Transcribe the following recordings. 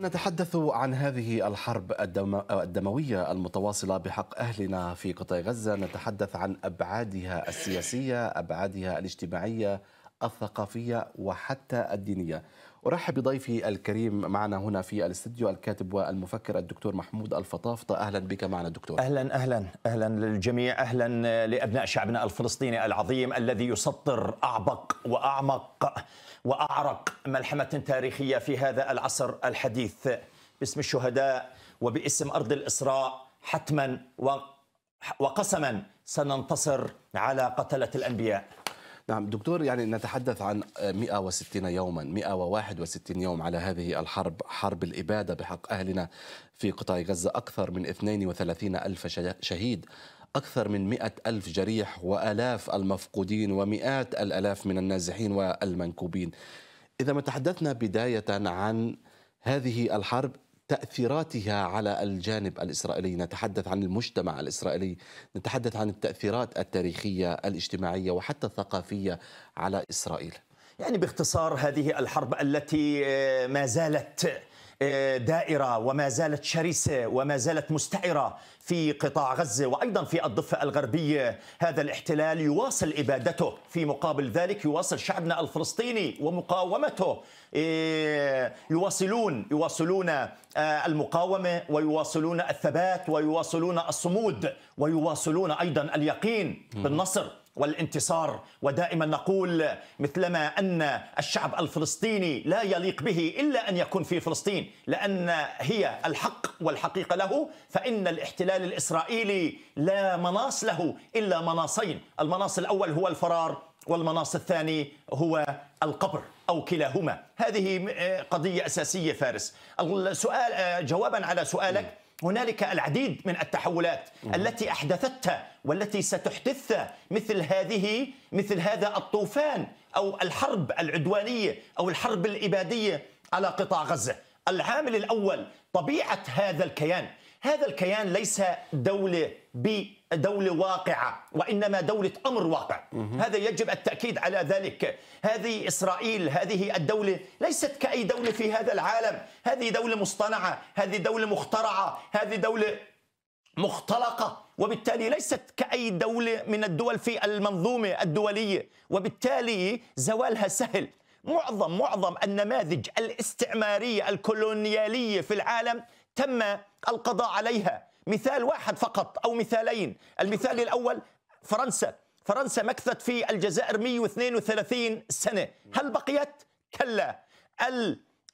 نتحدث عن هذه الحرب الدموية المتواصلة بحق أهلنا في قطاع غزة نتحدث عن أبعادها السياسية أبعادها الاجتماعية الثقافية وحتى الدينية أرحب بضيفي الكريم معنا هنا في الاستديو الكاتب والمفكر الدكتور محمود الفطافطة أهلا بك معنا دكتور أهلا أهلا أهلا للجميع أهلا لأبناء شعبنا الفلسطيني العظيم الذي يسطر أعبق وأعمق وأعرق ملحمة تاريخية في هذا العصر الحديث باسم الشهداء وباسم أرض الإسراء حتما وقسما سننتصر على قتلة الأنبياء نعم دكتور يعني نتحدث عن 160 يوما 161 يوم على هذه الحرب حرب الإبادة بحق أهلنا في قطاع غزة أكثر من 32 ألف شهيد أكثر من مئة ألف جريح وألاف المفقودين ومئات الألاف من النازحين والمنكوبين إذا ما تحدثنا بداية عن هذه الحرب تأثيراتها على الجانب الإسرائيلي نتحدث عن المجتمع الإسرائيلي نتحدث عن التأثيرات التاريخية الاجتماعية وحتى الثقافية على إسرائيل يعني باختصار هذه الحرب التي آه، ما زالت دائرة وما زالت شرسة وما زالت مستعرة في قطاع غزة وأيضا في الضفة الغربية هذا الاحتلال يواصل إبادته في مقابل ذلك يواصل شعبنا الفلسطيني ومقاومته إيه، يواصلون يواصلون آه، المقاومة ويواصلون الثبات ويواصلون الصمود ويواصلون أيضا اليقين بالنصر والانتصار ودائما نقول مثلما ان الشعب الفلسطيني لا يليق به الا ان يكون في فلسطين لان هي الحق والحقيقه له فان الاحتلال الاسرائيلي لا مناص له الا مناصين، المناص الاول هو الفرار والمناص الثاني هو القبر او كلاهما، هذه آه، قضيه اساسيه فارس. السؤال آه، جوابا على سؤالك هنالك العديد من التحولات التي احدثتها والتي ستحدثها مثل هذه مثل هذا الطوفان او الحرب العدوانيه او الحرب الاباديه على قطاع غزه. العامل الاول طبيعه هذا الكيان، هذا الكيان ليس دوله دولة واقعة وإنما دولة أمر واقع مه. هذا يجب التأكيد على ذلك هذه إسرائيل هذه الدولة ليست كأي دولة في هذا العالم هذه دولة مصطنعة هذه دولة مخترعة هذه دولة مختلقة وبالتالي ليست كأي دولة من الدول في المنظومة الدولية وبالتالي زوالها سهل معظم معظم النماذج الاستعمارية الكولونيالية في العالم تم القضاء عليها مثال واحد فقط أو مثالين المثال الأول فرنسا فرنسا مكثت في الجزائر 132 سنة هل بقيت؟ كلا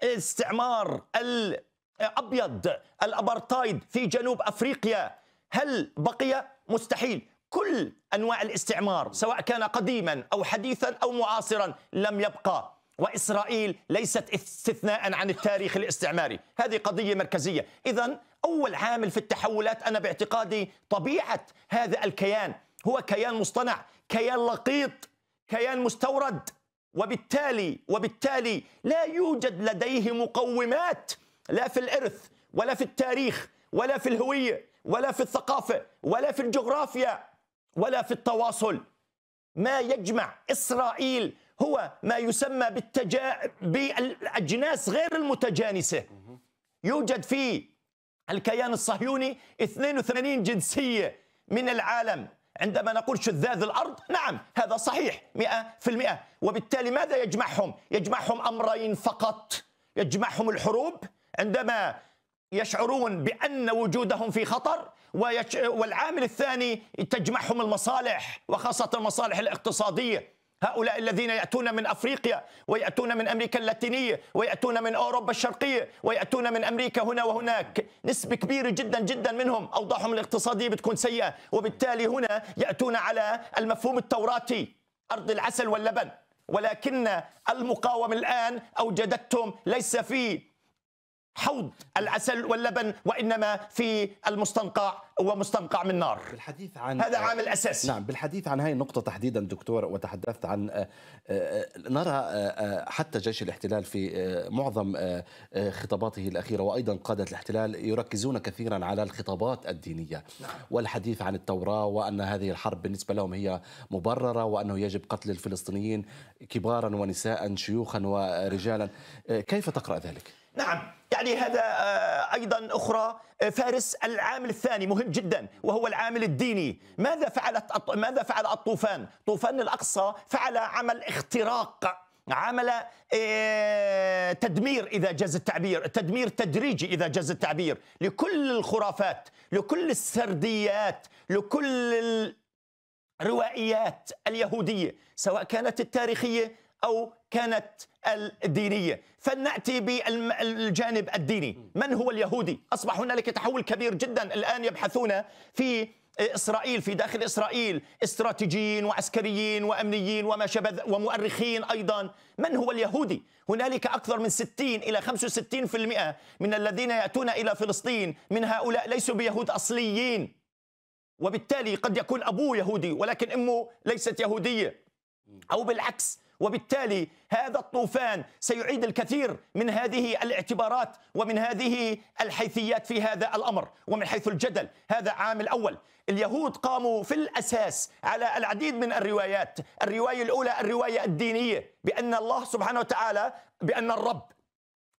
الاستعمار الأبيض الأبرتايد في جنوب أفريقيا هل بقي؟ مستحيل كل أنواع الاستعمار سواء كان قديما أو حديثا أو معاصرا لم يبقى وإسرائيل ليست استثناء عن التاريخ الاستعماري هذه قضية مركزية إذا أول عامل في التحولات أنا باعتقادي طبيعة هذا الكيان هو كيان مصطنع كيان لقيط كيان مستورد وبالتالي وبالتالي لا يوجد لديه مقومات لا في الإرث ولا في التاريخ ولا في الهوية ولا في الثقافة ولا في الجغرافيا ولا في التواصل ما يجمع إسرائيل هو ما يسمى بالتجا... بالأجناس غير المتجانسة يوجد في الكيان الصهيوني 82 جنسية من العالم عندما نقول شذاذ الأرض نعم هذا صحيح 100% وبالتالي ماذا يجمعهم؟ يجمعهم أمرين فقط يجمعهم الحروب عندما يشعرون بأن وجودهم في خطر ويش... والعامل الثاني تجمعهم المصالح وخاصة المصالح الاقتصادية هؤلاء الذين يأتون من أفريقيا ويأتون من أمريكا اللاتينية ويأتون من أوروبا الشرقية ويأتون من أمريكا هنا وهناك نسبة كبيرة جدا جدا منهم أوضاعهم الاقتصادية بتكون سيئة وبالتالي هنا يأتون على المفهوم التوراتي أرض العسل واللبن ولكن المقاومة الآن أوجدتهم ليس في حوض العسل واللبن وانما في المستنقع ومستنقع من نار بالحديث عن هذا عامل اساسي نعم بالحديث عن هذه النقطه تحديدا دكتور وتحدثت عن آه، آه، نرى آه، حتى جيش الاحتلال في معظم خطاباته الاخيره وايضا قاده الاحتلال يركزون كثيرا على الخطابات الدينيه نعم. والحديث عن التوراه وان هذه الحرب بالنسبه لهم هي مبرره وانه يجب قتل الفلسطينيين كبارا ونساء شيوخا ورجالا كيف تقرا ذلك نعم يعني هذا آه، ايضا اخرى آه، فارس العامل الثاني مهم جدا وهو العامل الديني ماذا فعلت ماذا فعل الطوفان طوفان الاقصى فعل عمل اختراق عمل آه، تدمير اذا جاز التعبير، تدمير تدريجي اذا جاز التعبير لكل الخرافات، لكل السرديات، لكل الروائيات اليهوديه سواء كانت التاريخيه أو كانت الدينية فلنأتي بالجانب الديني من هو اليهودي؟ أصبح هنالك تحول كبير جدا الآن يبحثون في إسرائيل في داخل إسرائيل استراتيجيين وعسكريين وأمنيين وما شابه ومؤرخين أيضا من هو اليهودي؟ هنالك أكثر من 60 إلى 65% من الذين يأتون إلى فلسطين من هؤلاء ليسوا بيهود أصليين وبالتالي قد يكون أبوه يهودي ولكن أمه ليست يهودية أو بالعكس وبالتالي هذا الطوفان سيعيد الكثير من هذه الاعتبارات ومن هذه الحيثيات في هذا الامر ومن حيث الجدل هذا عامل اول اليهود قاموا في الاساس على العديد من الروايات الروايه الاولى الروايه الدينيه بان الله سبحانه وتعالى بان الرب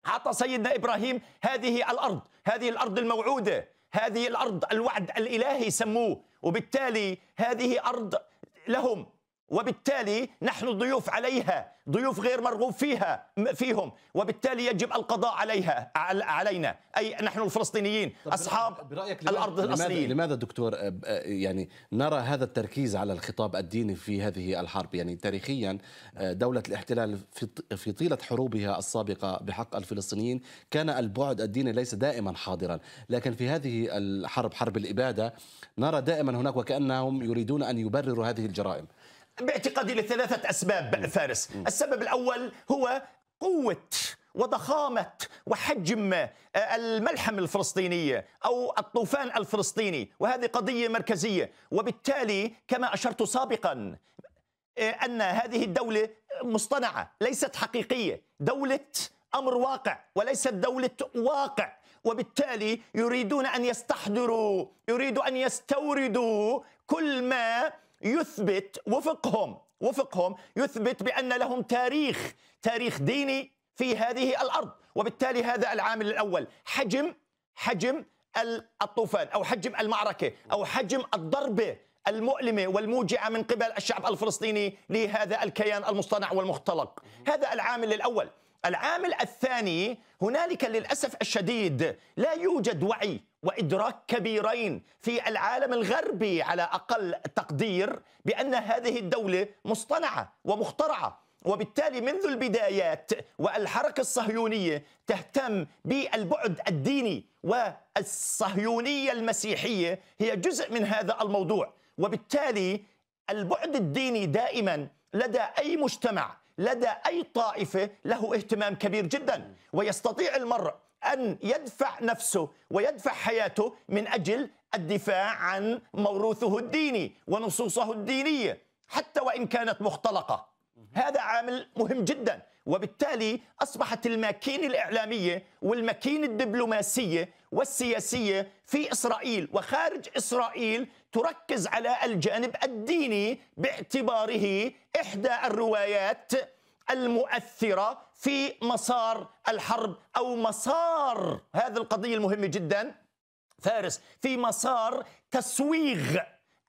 اعطى سيدنا ابراهيم هذه الارض هذه الارض الموعوده هذه الارض الوعد الالهي سموه وبالتالي هذه ارض لهم وبالتالي نحن ضيوف عليها ضيوف غير مرغوب فيها فيهم وبالتالي يجب القضاء عليها علينا أي نحن الفلسطينيين أصحاب برأيك لماذا الأرض الأصليين لماذا دكتور يعني نرى هذا التركيز على الخطاب الديني في هذه الحرب يعني تاريخيا دولة الاحتلال في طيلة حروبها السابقة بحق الفلسطينيين كان البعد الديني ليس دائما حاضرا لكن في هذه الحرب حرب الإبادة نرى دائما هناك وكأنهم يريدون أن يبرروا هذه الجرائم باعتقادي لثلاثة أسباب فارس السبب الأول هو قوة وضخامة وحجم آه، الملحمة الفلسطينية أو الطوفان الفلسطيني وهذه قضية مركزية وبالتالي كما أشرت سابقا آه، أن هذه الدولة مصطنعة ليست حقيقية دولة أمر واقع وليست دولة واقع وبالتالي يريدون أن يستحضروا يريدوا أن يستوردوا كل ما يثبت وفقهم وفقهم يثبت بأن لهم تاريخ تاريخ ديني في هذه الأرض وبالتالي هذا العامل الأول حجم حجم الطوفان أو حجم المعركة أو حجم الضربة المؤلمة والموجعة من قبل الشعب الفلسطيني لهذا الكيان المصطنع والمختلق هذا العامل الأول العامل الثاني هنالك للأسف الشديد لا يوجد وعي وادراك كبيرين في العالم الغربي على اقل تقدير بان هذه الدوله مصطنعه ومخترعه وبالتالي منذ البدايات والحركة الصهيونية تهتم بالبعد الديني والصهيونية المسيحية هي جزء من هذا الموضوع وبالتالي البعد الديني دائما لدى أي مجتمع لدى أي طائفة له اهتمام كبير جدا ويستطيع المرء أن يدفع نفسه ويدفع حياته من أجل الدفاع عن موروثه الديني ونصوصه الدينية حتى وإن كانت مختلقة هذا عامل مهم جدا وبالتالي أصبحت الماكين الإعلامية والماكين الدبلوماسية والسياسية في إسرائيل وخارج إسرائيل تركز على الجانب الديني باعتباره إحدى الروايات المؤثرة في مسار الحرب أو مسار هذه القضية المهمة جدا فارس في مسار تسويغ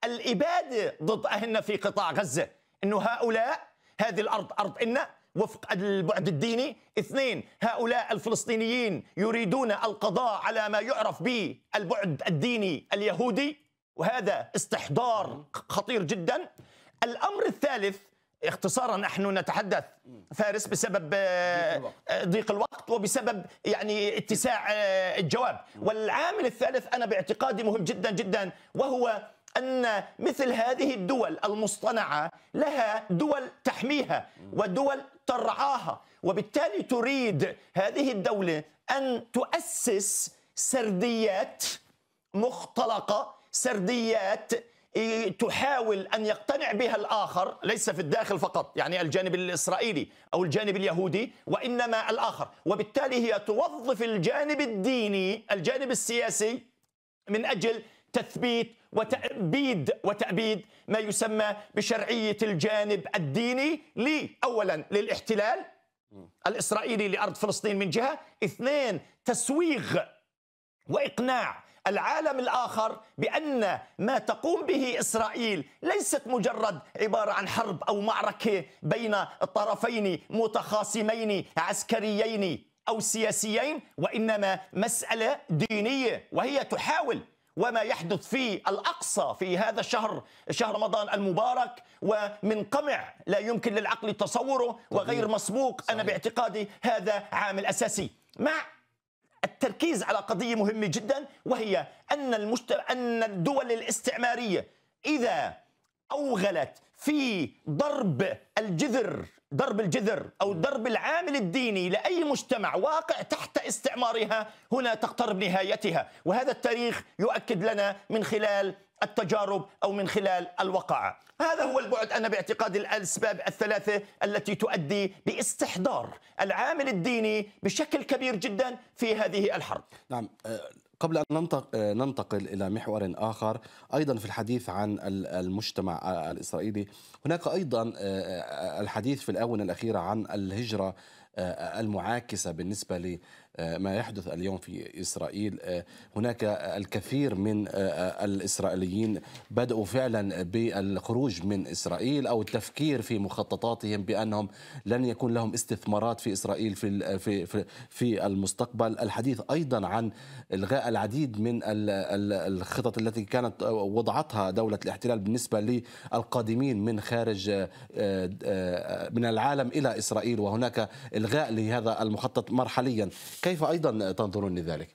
الإبادة ضد أهلنا في قطاع غزة أنه هؤلاء هذه الأرض أرض إن وفق البعد الديني اثنين هؤلاء الفلسطينيين يريدون القضاء على ما يعرف بالبعد الديني اليهودي وهذا استحضار خطير جدا الأمر الثالث اختصارا نحن نتحدث فارس بسبب آه، آه، ضيق الوقت وبسبب يعني اتساع آه، الجواب والعامل الثالث انا باعتقادي مهم جدا جدا وهو ان مثل هذه الدول المصطنعه لها دول تحميها ودول ترعاها وبالتالي تريد هذه الدوله ان تؤسس سرديات مختلقه سرديات تحاول أن يقتنع بها الآخر ليس في الداخل فقط يعني الجانب الإسرائيلي أو الجانب اليهودي وإنما الآخر وبالتالي هي توظف الجانب الديني الجانب السياسي من أجل تثبيت وتأبيد وتأبيد ما يسمى بشرعية الجانب الديني لي أولا للاحتلال الإسرائيلي لأرض فلسطين من جهة اثنين تسويغ وإقناع العالم الآخر بأن ما تقوم به إسرائيل ليست مجرد عبارة عن حرب أو معركة بين طرفين متخاصمين عسكريين أو سياسيين وإنما مسألة دينية وهي تحاول وما يحدث في الأقصى في هذا الشهر شهر رمضان المبارك ومن قمع لا يمكن للعقل تصوره وغير مسبوق أنا باعتقادي هذا عامل أساسي مع التركيز على قضية مهمة جدا وهي أن المجت... أن الدول الاستعمارية إذا أوغلت في ضرب الجذر ضرب الجذر أو ضرب العامل الديني لأي مجتمع واقع تحت استعمارها هنا تقترب نهايتها وهذا التاريخ يؤكد لنا من خلال التجارب او من خلال الوقائع، هذا هو البعد انا باعتقاد الاسباب الثلاثه التي تؤدي لاستحضار العامل الديني بشكل كبير جدا في هذه الحرب. نعم آه، قبل أن آه، ننتقل إلى محور آخر أيضا في الحديث عن المجتمع آه، الإسرائيلي هناك أيضا الحديث في الآونة الأخيرة عن الهجرة المعاكسة بالنسبة آه، ما يحدث اليوم في إسرائيل آه، هناك الكثير من آه، الإسرائيليين بدأوا فعلا بالخروج من إسرائيل أو التفكير في مخططاتهم بأنهم لن يكون لهم استثمارات في إسرائيل في في في المستقبل الحديث أيضا عن إلغاء العديد من الخطط التي كانت وضعتها دولة الاحتلال بالنسبة للقادمين من خارج من العالم إلى إسرائيل وهناك إلغاء لهذا المخطط مرحليا كيف أيضا تنظرون لذلك؟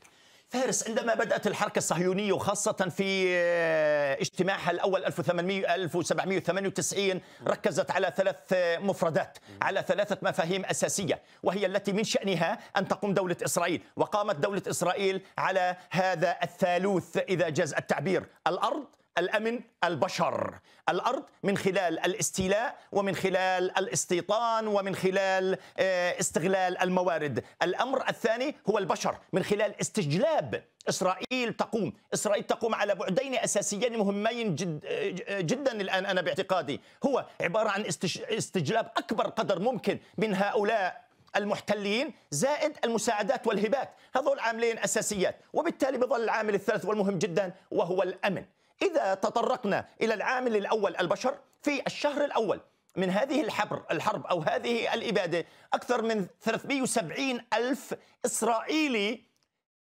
فارس عندما بدأت الحركة الصهيونية وخاصة في آه، اجتماعها الأول 1800 1798 ركزت على ثلاث آه، مفردات على ثلاثة مفاهيم أساسية وهي التي من شأنها أن تقوم دولة إسرائيل وقامت دولة إسرائيل على هذا الثالوث إذا جاز التعبير الأرض الأمن البشر الأرض من خلال الاستيلاء ومن خلال الاستيطان ومن خلال آه، استغلال الموارد الأمر الثاني هو البشر من خلال استجلاب إسرائيل تقوم إسرائيل تقوم على بعدين أساسيين مهمين جد آه، جدا الآن أنا باعتقادي هو عبارة عن استجلاب أكبر قدر ممكن من هؤلاء المحتلين زائد المساعدات والهبات هذول عاملين أساسيات وبالتالي بظل العامل الثالث والمهم جدا وهو الأمن إذا تطرقنا إلى العامل الأول البشر في الشهر الأول من هذه الحبر الحرب أو هذه الإبادة أكثر من 370 ألف إسرائيلي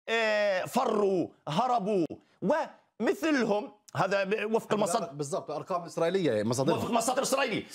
آه، فروا هربوا ومثلهم هذا وفق المصادر بالضبط ارقام اسرائيليه يعني مصادر وفق مصادر اسرائيليه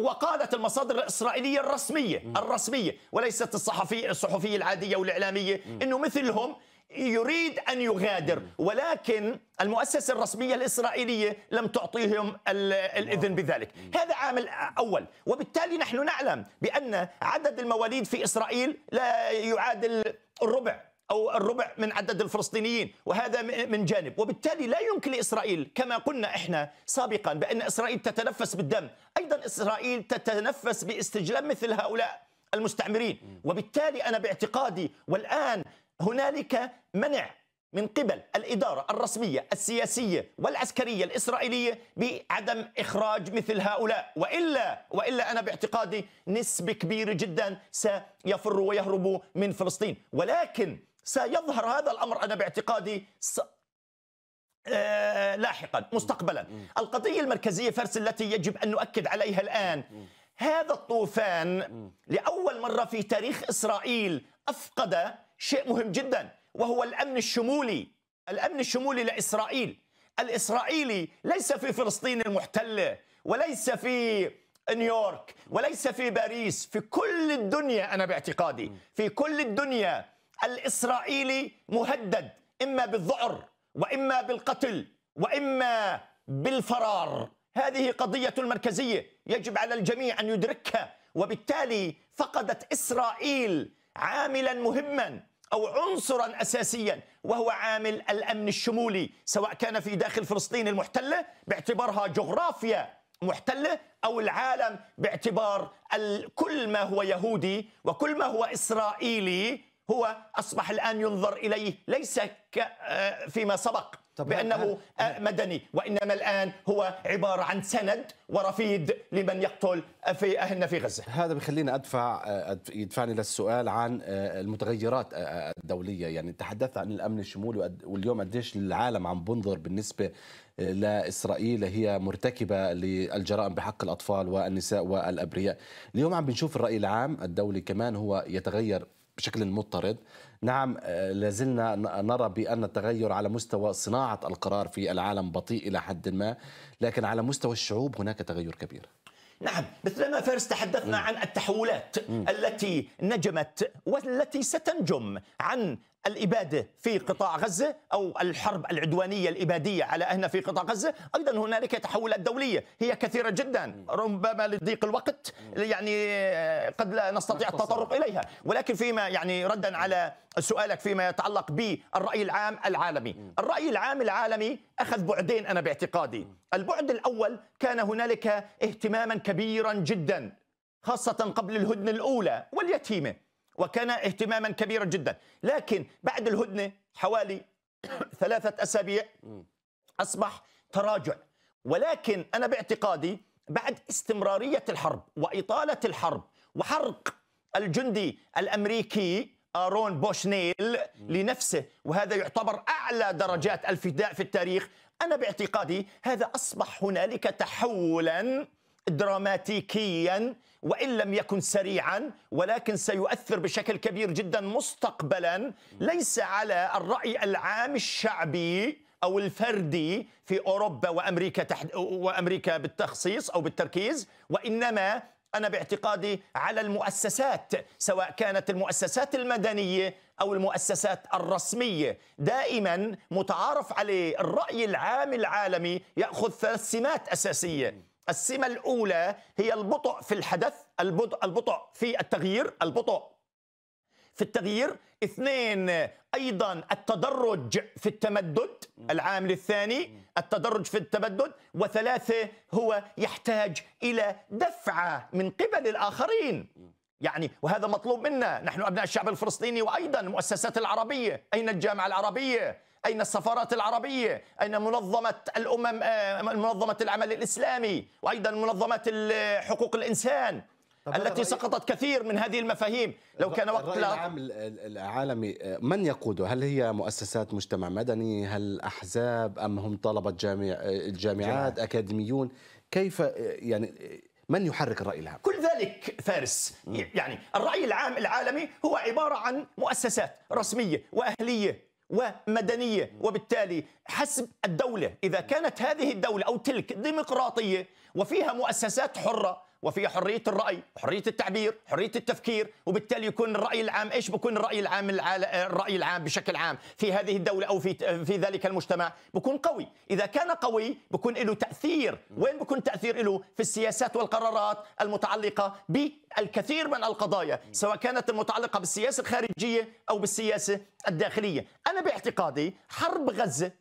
وقالت المصادر الاسرائيليه الرسميه الرسميه وليست الصحفي الصحفيه العاديه والاعلاميه انه مثلهم يريد أن يغادر ولكن المؤسسة الرسمية الإسرائيلية لم تعطيهم الإذن بذلك هذا عامل أول وبالتالي نحن نعلم بأن عدد المواليد في إسرائيل لا يعادل الربع أو الربع من عدد الفلسطينيين وهذا من جانب وبالتالي لا يمكن لإسرائيل كما قلنا إحنا سابقا بأن إسرائيل تتنفس بالدم أيضا إسرائيل تتنفس باستجلاب مثل هؤلاء المستعمرين وبالتالي أنا باعتقادي والآن هنالك منع من قبل الإدارة الرسمية السياسية والعسكرية الإسرائيلية بعدم إخراج مثل هؤلاء وإلا وإلا أنا باعتقادي نسبة كبيرة جدا سيفروا ويهربوا من فلسطين ولكن سيظهر هذا الأمر أنا باعتقادي س... آه لاحقا مستقبلا القضية المركزية فرس التي يجب أن نؤكد عليها الآن هذا الطوفان لأول مرة في تاريخ إسرائيل أفقد شيء مهم جدا وهو الأمن الشمولي الأمن الشمولي لإسرائيل الإسرائيلي ليس في فلسطين المحتلة وليس في نيويورك وليس في باريس في كل الدنيا أنا باعتقادي في كل الدنيا الإسرائيلي مهدد إما بالذعر وإما بالقتل وإما بالفرار هذه قضية المركزية يجب على الجميع أن يدركها وبالتالي فقدت إسرائيل عاملا مهما أو عنصرا أساسيا وهو عامل الأمن الشمولي سواء كان في داخل فلسطين المحتلة باعتبارها جغرافيا محتلة أو العالم باعتبار كل ما هو يهودي وكل ما هو إسرائيلي هو أصبح الآن ينظر إليه ليس آه، فيما سبق بأنه آه، مدني وإنما الآن هو عبارة عن سند ورفيد لمن يقتل في أهلنا في غزة هذا بخلينا أدفع يدفعني للسؤال عن آه، المتغيرات الدولية يعني تحدثت عن الأمن الشمولي واليوم قديش العالم عم بنظر بالنسبة لإسرائيل هي مرتكبة للجرائم بحق الأطفال والنساء والأبرياء اليوم عم بنشوف الرأي العام الدولي كمان هو يتغير بشكل مضطرد نعم آه، لازلنا نرى بأن التغير على مستوى صناعة القرار في العالم بطيء إلى حد ما لكن على مستوى الشعوب هناك تغير كبير نعم مثلما فارس تحدثنا عن التحولات التي نجمت والتي ستنجم عن الإبادة في قطاع غزة أو الحرب العدوانية الإبادية على أهلنا في قطاع غزة أيضا هنالك تحولات دولية هي كثيرة جدا ربما لضيق الوقت يعني آه، قد لا نستطيع التطرق إليها ولكن فيما يعني ردا على سؤالك فيما يتعلق بالرأي العام العالمي الرأي العام العالمي أخذ بعدين أنا باعتقادي البعد الأول كان هنالك اهتماما كبيرا جدا خاصة قبل الهدنة الأولى واليتيمة وكان اهتماما كبيرا جدا لكن بعد الهدنة حوالي ثلاثة أسابيع أصبح تراجع ولكن أنا باعتقادي بعد استمرارية الحرب وإطالة الحرب وحرق الجندي الأمريكي آرون بوشنيل لنفسه وهذا يعتبر أعلى درجات الفداء في التاريخ أنا باعتقادي هذا أصبح هنالك تحولا دراماتيكيا وان لم يكن سريعا ولكن سيؤثر بشكل كبير جدا مستقبلا ليس على الراي العام الشعبي او الفردي في اوروبا وامريكا تحد وامريكا بالتخصيص او بالتركيز وانما انا باعتقادي على المؤسسات سواء كانت المؤسسات المدنيه او المؤسسات الرسميه دائما متعارف عليه الراي العام العالمي ياخذ ثلاث سمات اساسيه السمة الأولى هي البطء في الحدث البطء, البطء في التغيير البطء في التغيير اثنين أيضا التدرج في التمدد العامل الثاني التدرج في التمدد وثلاثة هو يحتاج إلى دفعة من قبل الآخرين يعني وهذا مطلوب منا نحن أبناء الشعب الفلسطيني وأيضا المؤسسات العربية أين الجامعة العربية أين السفارات العربية أين منظمة الأمم آه، منظمة العمل الإسلامي وأيضا منظمات حقوق الإنسان التي سقطت كثير من هذه المفاهيم لو كان وقت الرأي العام العالمي آه، من يقوده هل هي مؤسسات مجتمع مدني هل أحزاب أم هم طلبة جامع آه، الجامعات أكاديميون كيف يعني من يحرك الرأي العام؟ كل ذلك فارس يعني الرأي العام العالمي هو عبارة عن مؤسسات رسمية وأهلية ومدنية وبالتالي حسب الدولة إذا كانت هذه الدولة أو تلك ديمقراطية وفيها مؤسسات حرة وفي حريه الراي حريه التعبير حريه التفكير وبالتالي يكون الراي العام ايش بكون الراي العام الراي العام بشكل عام في هذه الدوله او في في ذلك المجتمع بكون قوي اذا كان قوي بكون له تاثير وين بكون تاثير له في السياسات والقرارات المتعلقه بالكثير من القضايا سواء كانت المتعلقه بالسياسه الخارجيه او بالسياسه الداخليه انا باعتقادي حرب غزه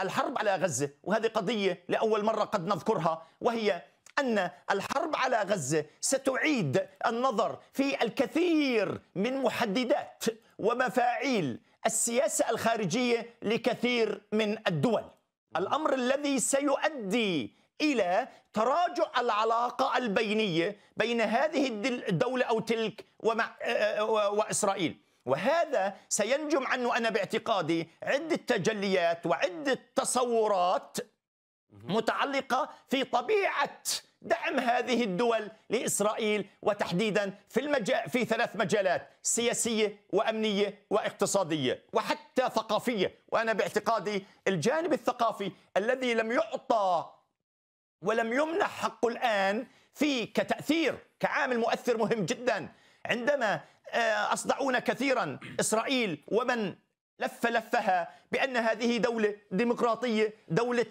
الحرب على غزه وهذه قضيه لاول مره قد نذكرها وهي أن الحرب على غزة ستعيد النظر في الكثير من محددات ومفاعيل السياسة الخارجية لكثير من الدول الأمر الذي سيؤدي إلى تراجع العلاقة البينية بين هذه الدولة أو تلك ومع آه، آه، وإسرائيل وهذا سينجم عنه أنا باعتقادي عدة تجليات وعدة تصورات متعلقة في طبيعة دعم هذه الدول لإسرائيل وتحديدا في, المجال في ثلاث مجالات سياسية وأمنية واقتصادية وحتى ثقافية وأنا باعتقادي الجانب الثقافي الذي لم يعطى ولم يمنح حقه الآن في كتأثير كعامل مؤثر مهم جدا عندما آه، أصدعون كثيرا إسرائيل ومن لف لفها بأن هذه دولة ديمقراطية دولة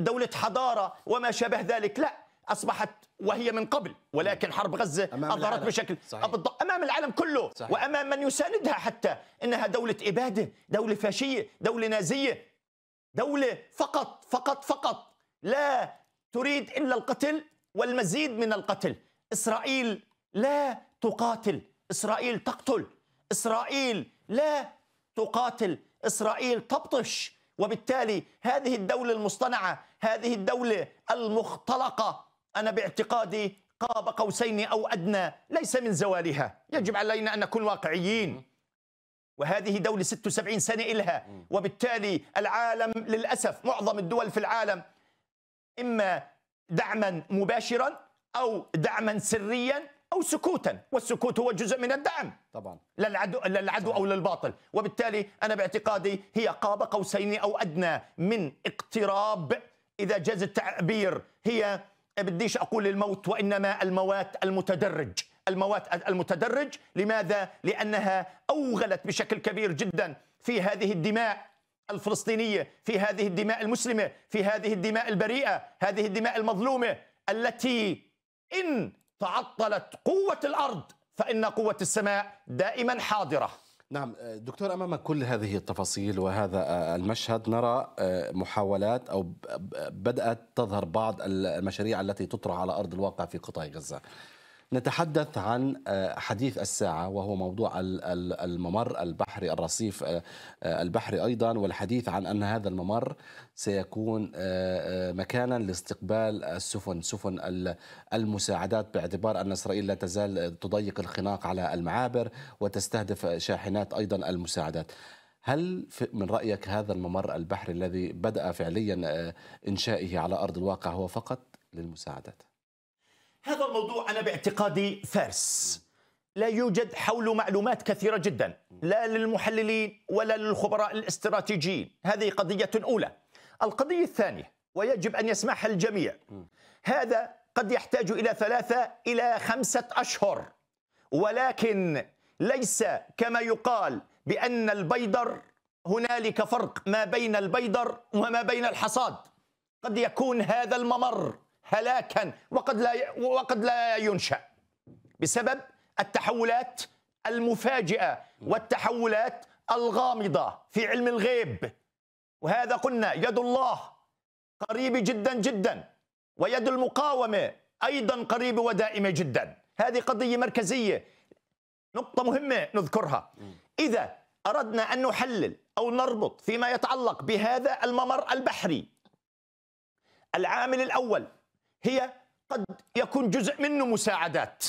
دولة حضارة وما شابه ذلك لا أصبحت وهي من قبل ولكن حرب غزة أمام أظهرت بشكل صحيح. أمام العالم كله صحيح. وأمام من يساندها حتى أنها دولة إبادة دولة فاشية دولة نازية دولة فقط فقط فقط لا تريد إلا القتل والمزيد من القتل إسرائيل لا تقاتل إسرائيل تقتل إسرائيل لا تقاتل إسرائيل تبطش وبالتالي هذه الدولة المصطنعة هذه الدولة المختلقة أنا باعتقادي قاب قوسين أو أدنى ليس من زوالها يجب علينا أن نكون واقعيين وهذه دولة 76 سنة إلها وبالتالي العالم للأسف معظم الدول في العالم إما دعما مباشرا أو دعما سريا أو سكوتا والسكوت هو جزء من الدعم طبعا للعدو, للعدو أو للباطل وبالتالي أنا باعتقادي هي قاب قوسين أو أدنى من اقتراب إذا جاز التعبير هي بديش أقول الموت وإنما الموات المتدرج الموات المتدرج لماذا؟ لأنها أوغلت بشكل كبير جدا في هذه الدماء الفلسطينية في هذه الدماء المسلمة في هذه الدماء البريئة هذه الدماء المظلومة التي إن تعطلت قوة الأرض فإن قوة السماء دائما حاضرة نعم آه، دكتور امام كل هذه التفاصيل وهذا آه، المشهد نرى آه، محاولات او بدات تظهر بعض المشاريع التي تطرح على ارض الواقع في قطاع غزه نتحدث عن آه، حديث الساعة وهو موضوع الممر البحري الرصيف آه، آه، البحري أيضا والحديث عن أن هذا الممر سيكون مكانا لاستقبال السفن سفن المساعدات باعتبار أن إسرائيل لا تزال تضيق الخناق على المعابر وتستهدف شاحنات أيضا المساعدات هل من رأيك هذا الممر البحري الذي بدأ فعليا إنشائه على أرض الواقع هو فقط للمساعدات؟ هذا الموضوع أنا باعتقادي فارس لا يوجد حوله معلومات كثيرة جدا لا للمحللين ولا للخبراء الاستراتيجيين هذه قضية أولى القضية الثانية ويجب أن يسمعها الجميع هذا قد يحتاج إلى ثلاثة إلى خمسة أشهر ولكن ليس كما يقال بأن البيدر هنالك فرق ما بين البيدر وما بين الحصاد قد يكون هذا الممر هلاكا وقد لا وقد لا ينشا بسبب التحولات المفاجئه والتحولات الغامضه في علم الغيب وهذا قلنا يد الله قريبه جدا جدا ويد المقاومه ايضا قريبه ودائمه جدا هذه قضيه مركزيه نقطه مهمه نذكرها اذا اردنا ان نحلل او نربط فيما يتعلق بهذا الممر البحري العامل الاول هي قد يكون جزء منه مساعدات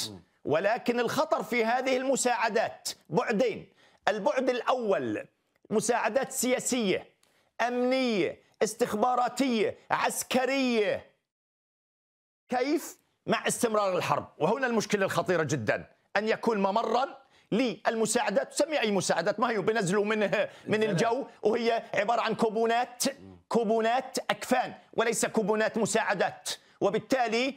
ولكن الخطر في هذه المساعدات بعدين البعد الأول مساعدات سياسية أمنية استخباراتية عسكرية كيف مع استمرار الحرب وهنا المشكلة الخطيرة جدا أن يكون ممرا للمساعدات تسمي أي مساعدات ما هي بنزلوا منه من الجو وهي عبارة عن كوبونات كوبونات أكفان وليس كوبونات مساعدات وبالتالي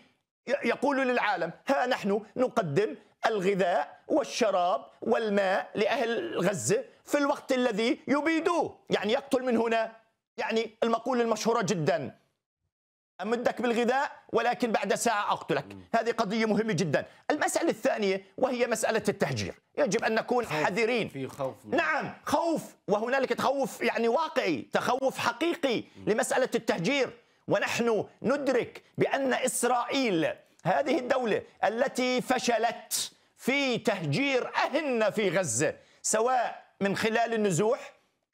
يقول للعالم ها نحن نقدم الغذاء والشراب والماء لأهل غزة في الوقت الذي يبيدوه يعني يقتل من هنا يعني المقولة المشهورة جدا أمدك بالغذاء ولكن بعد ساعة أقتلك هذه قضية مهمة جدا المسألة الثانية وهي مسألة التهجير يجب أن نكون خوف. حذرين في خوف نعم خوف وهنالك تخوف يعني واقعي تخوف حقيقي لمسألة التهجير ونحن ندرك بأن إسرائيل هذه الدولة التي فشلت في تهجير أهلنا في غزة سواء من خلال النزوح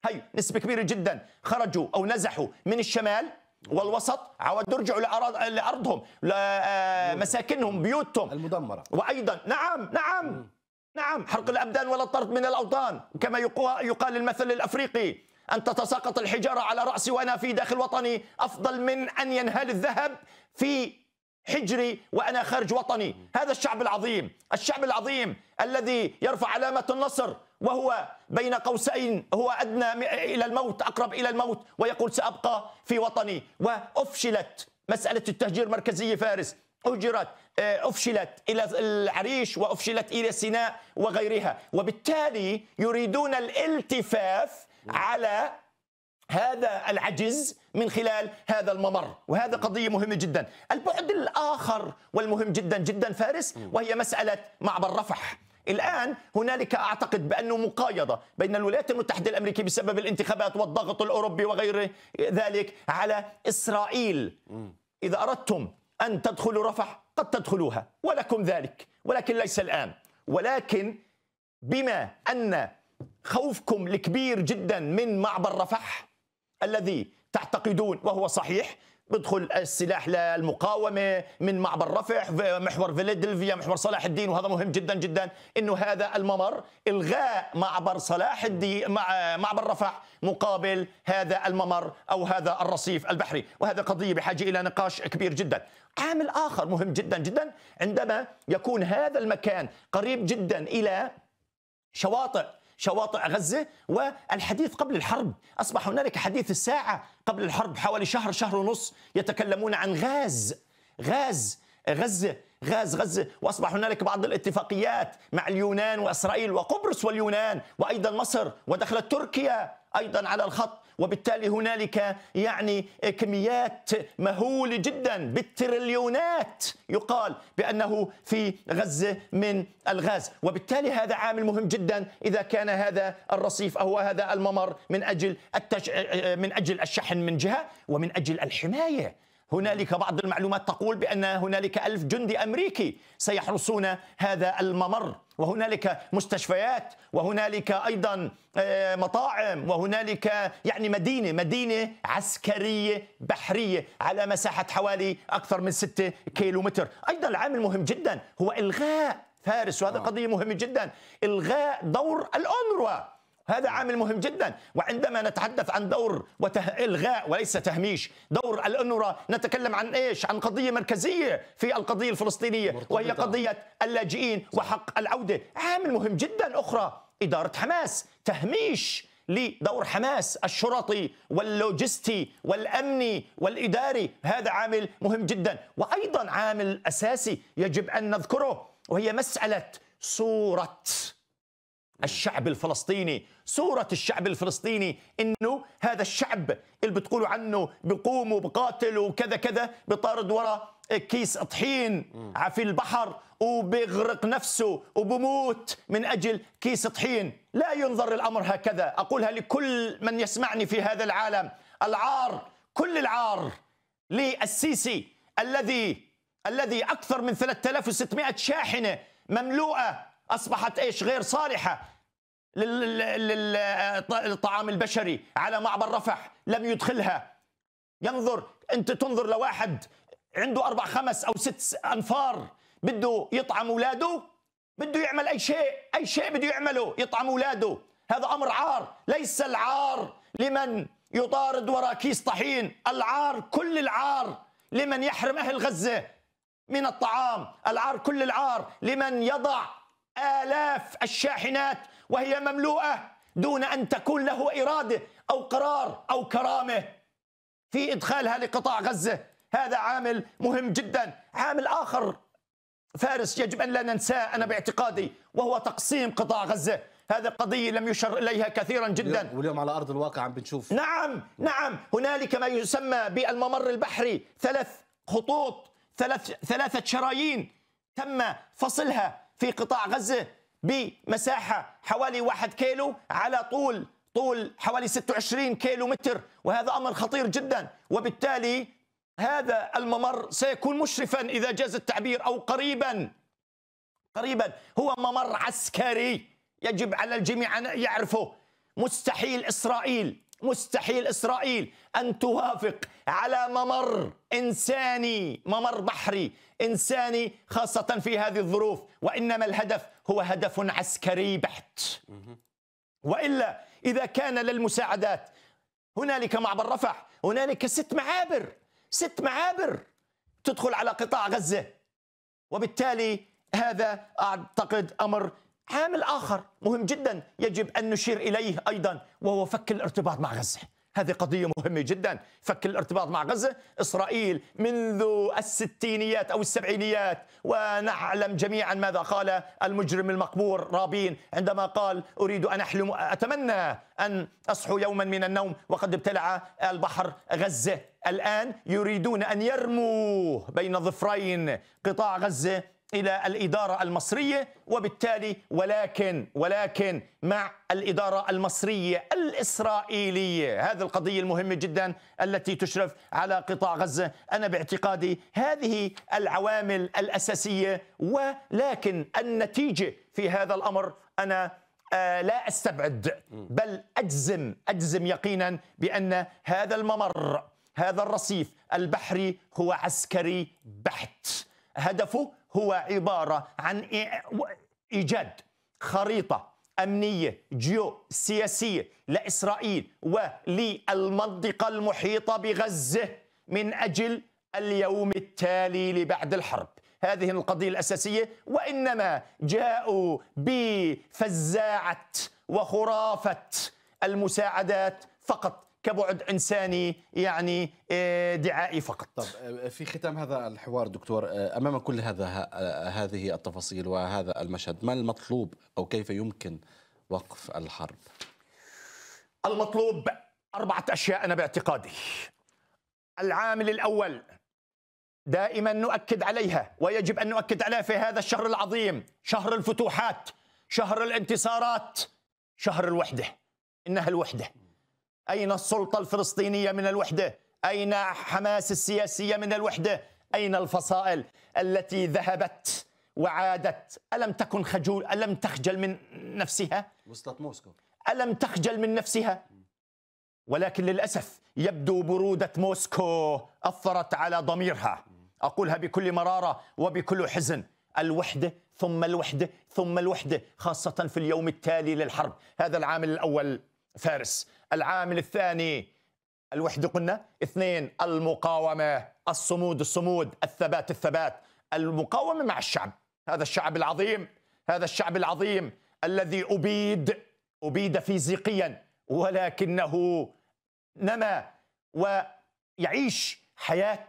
هي نسبة كبيرة جدا خرجوا أو نزحوا من الشمال والوسط عودوا رجعوا لأرضهم لمساكنهم آه، بيوتهم المدمرة وأيضا نعم نعم نعم حرق الأبدان ولا الطرد من الأوطان كما يقال المثل الأفريقي أن تتساقط الحجارة على رأسي وأنا في داخل وطني أفضل من أن ينهال الذهب في حجري وأنا خارج وطني هذا الشعب العظيم الشعب العظيم الذي يرفع علامة النصر وهو بين قوسين هو أدنى إلى الموت أقرب إلى الموت ويقول سأبقى في وطني وأفشلت مسألة التهجير مركزية فارس أجرت آه، أفشلت إلى العريش وأفشلت إلى سيناء وغيرها وبالتالي يريدون الالتفاف نعم. على هذا العجز من خلال هذا الممر وهذا قضية مهمة جدا البعد الآخر والمهم جدا جدا فارس وهي مسألة معبر رفح الآن هنالك أعتقد بأنه مقايضة بين الولايات المتحدة الأمريكية بسبب الانتخابات والضغط الأوروبي وغير ذلك على إسرائيل إذا أردتم أن تدخلوا رفح قد تدخلوها ولكم ذلك ولكن ليس الآن ولكن بما أن خوفكم الكبير جدا من معبر رفح الذي تعتقدون وهو صحيح بدخل السلاح للمقاومة من معبر رفح محور فيلادلفيا محور صلاح الدين وهذا مهم جدا جدا أنه هذا الممر إلغاء معبر صلاح الدين مع معبر رفح مقابل هذا الممر أو هذا الرصيف البحري وهذا قضية بحاجة إلى نقاش كبير جدا عامل آخر مهم جدا جدا عندما يكون هذا المكان قريب جدا إلى شواطئ شواطئ غزة والحديث قبل الحرب أصبح هنالك حديث الساعة قبل الحرب حوالي شهر شهر ونص يتكلمون عن غاز غاز غزة غاز غزة وأصبح هنالك بعض الاتفاقيات مع اليونان وإسرائيل وقبرص واليونان وأيضا مصر ودخلت تركيا أيضا على الخط وبالتالي هنالك يعني كميات مهولة جدا بالتريليونات يقال بأنه في غزة من الغاز وبالتالي هذا عامل مهم جدا إذا كان هذا الرصيف أو هذا الممر من أجل, التش... من أجل الشحن من جهة ومن أجل الحماية هنالك بعض المعلومات تقول بأن هنالك ألف جندي أمريكي سيحرسون هذا الممر وهنالك مستشفيات وهنالك ايضا آه، مطاعم وهنالك يعني مدينه مدينه عسكريه بحريه على مساحه حوالي اكثر من 6 كيلومتر ايضا العامل المهم جدا هو الغاء فارس وهذا آه. قضية مهمة جدا إلغاء دور الأونروا هذا عامل مهم جدا وعندما نتحدث عن دور الغاء وليس تهميش دور الأنورة نتكلم عن ايش عن قضيه مركزيه في القضيه الفلسطينيه مرتبطة. وهي قضيه اللاجئين وحق العوده عامل مهم جدا اخرى اداره حماس تهميش لدور حماس الشرطي واللوجستي والامني والاداري هذا عامل مهم جدا وايضا عامل اساسي يجب ان نذكره وهي مساله صوره الشعب الفلسطيني صورة الشعب الفلسطيني إنه هذا الشعب اللي بتقولوا عنه بقوم وبقاتل وكذا كذا بطارد وراء كيس طحين في البحر وبيغرق نفسه وبموت من أجل كيس طحين لا ينظر الأمر هكذا أقولها لكل من يسمعني في هذا العالم العار كل العار للسيسي الذي الذي أكثر من 3600 شاحنة مملوءة أصبحت إيش غير صالحة للطعام آه، البشري على معبر رفح لم يدخلها ينظر أنت تنظر لواحد عنده أربع خمس أو ست أنفار بده يطعم أولاده بده يعمل أي شيء أي شيء بده يعمله يطعم أولاده هذا أمر عار ليس العار لمن يطارد وراء كيس طحين العار كل العار لمن يحرم أهل غزة من الطعام العار كل العار لمن يضع آلاف الشاحنات وهي مملوءة دون أن تكون له إرادة أو قرار أو كرامة في إدخالها لقطاع غزة هذا عامل مهم جدا عامل آخر فارس يجب أن لا ننساه أنا باعتقادي وهو تقسيم قطاع غزة هذه قضية لم يشر إليها كثيرا جدا واليوم على أرض الواقع عم بنشوف نعم نعم هنالك ما يسمى بالممر البحري ثلاث خطوط ثلاث ثلاثة شرايين تم فصلها في قطاع غزة بمساحة حوالي واحد كيلو على طول طول حوالي 26 كيلو متر وهذا أمر خطير جدا وبالتالي هذا الممر سيكون مشرفا إذا جاز التعبير أو قريبا قريبا هو ممر عسكري يجب على الجميع أن يعرفه مستحيل إسرائيل مستحيل إسرائيل أن توافق على ممر إنساني ممر بحري إنساني خاصة في هذه الظروف وإنما الهدف هو هدف عسكري بحت وإلا إذا كان للمساعدات هنالك معبر رفح هنالك ست معابر ست معابر تدخل على قطاع غزة وبالتالي هذا أعتقد أمر عامل آخر مهم جدا يجب أن نشير إليه أيضا وهو فك الارتباط مع غزة هذه قضية مهمة جدا فك الارتباط مع غزة إسرائيل منذ الستينيات أو السبعينيات ونعلم جميعا ماذا قال المجرم المقبور رابين عندما قال أريد أن أحلم أتمنى أن أصحو يوما من النوم وقد ابتلع البحر غزة الآن يريدون أن يرموا بين ظفرين قطاع غزة إلى الإدارة المصرية وبالتالي ولكن ولكن مع الإدارة المصرية الإسرائيلية هذه القضية المهمة جدا التي تشرف على قطاع غزة أنا باعتقادي هذه العوامل الأساسية ولكن النتيجة في هذا الأمر أنا آه، لا استبعد بل اجزم اجزم يقينا بان هذا الممر هذا الرصيف البحري هو عسكري بحت هدفه هو عبارة عن إيجاد خريطة أمنية جيو سياسية لإسرائيل وللمنطقة المحيطة بغزة من أجل اليوم التالي لبعد الحرب هذه القضية الأساسية وإنما جاءوا بفزاعة وخرافة المساعدات فقط كبعد انساني يعني آه، دعائي فقط. طب آه، في ختام هذا الحوار دكتور آه، امام كل هذا هذه التفاصيل وهذا المشهد ما المطلوب او كيف يمكن وقف الحرب؟ المطلوب اربعه اشياء انا باعتقادي. العامل الاول دائما نؤكد عليها ويجب ان نؤكد عليها في هذا الشهر العظيم، شهر الفتوحات، شهر الانتصارات، شهر الوحده، انها الوحده. أين السلطة الفلسطينية من الوحدة؟ أين حماس السياسية من الوحدة؟ أين الفصائل التي ذهبت وعادت؟ ألم تكن خجول؟ ألم تخجل من نفسها؟ وصلت موسكو ألم تخجل من نفسها؟ ولكن للأسف يبدو برودة موسكو أثرت على ضميرها أقولها بكل مرارة وبكل حزن الوحدة ثم الوحدة ثم الوحدة خاصة في اليوم التالي للحرب هذا العامل الأول فارس العامل الثاني الوحدة قلنا اثنين المقاومة الصمود الصمود الثبات الثبات المقاومة مع الشعب هذا الشعب العظيم هذا الشعب العظيم الذي أبيد أبيد فيزيقيا ولكنه نما ويعيش حياة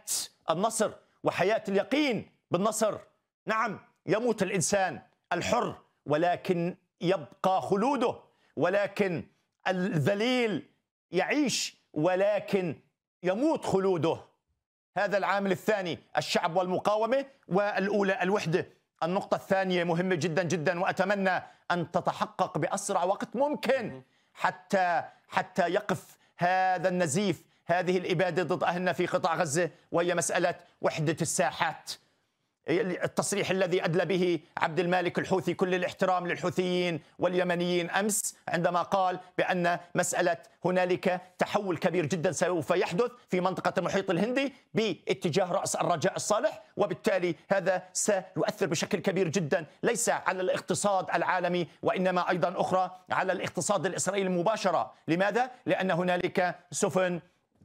النصر وحياة اليقين بالنصر نعم يموت الإنسان الحر ولكن يبقى خلوده ولكن الذليل يعيش ولكن يموت خلوده هذا العامل الثاني الشعب والمقاومه والاولى الوحده النقطه الثانيه مهمه جدا جدا واتمنى ان تتحقق باسرع وقت ممكن حتى حتى يقف هذا النزيف هذه الاباده ضد اهلنا في قطاع غزه وهي مساله وحده الساحات إيه، التصريح الذي ادلى به عبد المالك الحوثي كل الاحترام للحوثيين واليمنيين امس عندما قال بان مساله هنالك تحول كبير جدا سوف يحدث في منطقه المحيط الهندي باتجاه راس الرجاء الصالح وبالتالي هذا سيؤثر بشكل كبير جدا ليس على الاقتصاد العالمي وانما ايضا اخرى على الاقتصاد الاسرائيلي مباشره، لماذا؟ لان هنالك سفن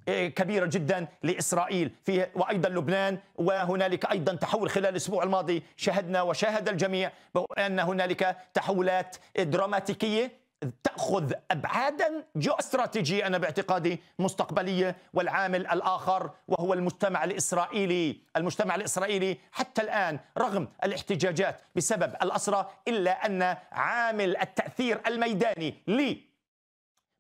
إيه، كبيرة جدا لإسرائيل في وأيضا لبنان وهنالك أيضا تحول خلال الأسبوع الماضي شهدنا وشاهد الجميع بأن هنالك تحولات دراماتيكية تأخذ أبعادا جيوستراتيجية أنا باعتقادي مستقبلية والعامل الآخر وهو المجتمع الإسرائيلي المجتمع الإسرائيلي حتى الآن رغم الاحتجاجات بسبب الأسرة إلا أن عامل التأثير الميداني لي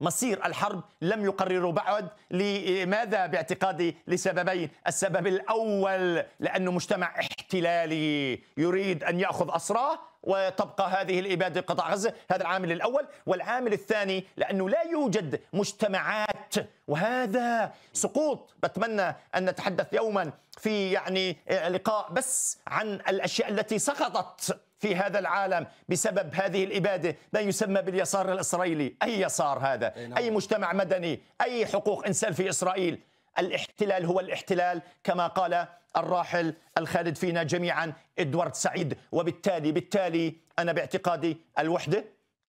مصير الحرب لم يقرروا بعد لماذا باعتقادي لسببين السبب الأول لأنه مجتمع احتلالي يريد أن يأخذ أسراه وتبقى هذه الإبادة قطاع غزة هذا العامل الأول والعامل الثاني لأنه لا يوجد مجتمعات وهذا سقوط بتمنى أن نتحدث يوما في يعني لقاء بس عن الأشياء التي سقطت في هذا العالم بسبب هذه الإبادة ما يسمى باليسار الإسرائيلي أي يسار هذا نعم. أي مجتمع مدني أي حقوق إنسان في إسرائيل الاحتلال هو الاحتلال كما قال الراحل الخالد فينا جميعا ادوارد سعيد وبالتالي بالتالي انا باعتقادي الوحده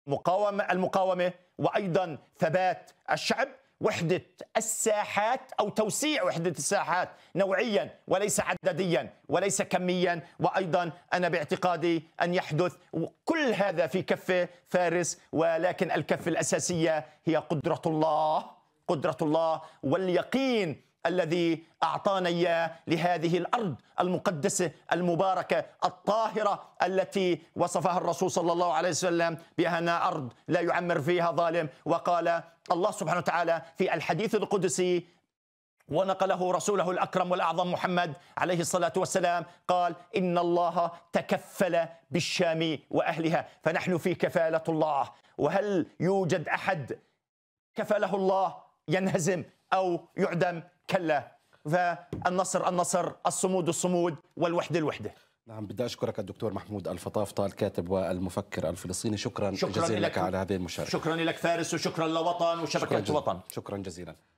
مقاومه المقاومه وايضا ثبات الشعب وحدة الساحات أو توسيع وحدة الساحات نوعيا وليس عدديا وليس كميا وأيضا أنا باعتقادي أن يحدث كل هذا في كفة فارس ولكن الكفة الأساسية هي قدرة الله قدرة الله واليقين الذي اعطانا اياه لهذه الارض المقدسه المباركه الطاهره التي وصفها الرسول صلى الله عليه وسلم بانها ارض لا يعمر فيها ظالم وقال الله سبحانه وتعالى في الحديث القدسي ونقله رسوله الاكرم والاعظم محمد عليه الصلاه والسلام قال ان الله تكفل بالشام واهلها فنحن في كفاله الله وهل يوجد احد كفله الله ينهزم او يعدم كلا فالنصر النصر الصمود الصمود والوحدة الوحدة نعم بدي اشكرك الدكتور محمود الفطاف طال والمفكر الفلسطيني شكرا, شكرا جزيلا لك على هذه المشاركه شكرا لك فارس وشكرا لوطن وشبكه شكرا وطن شكرا جزيلا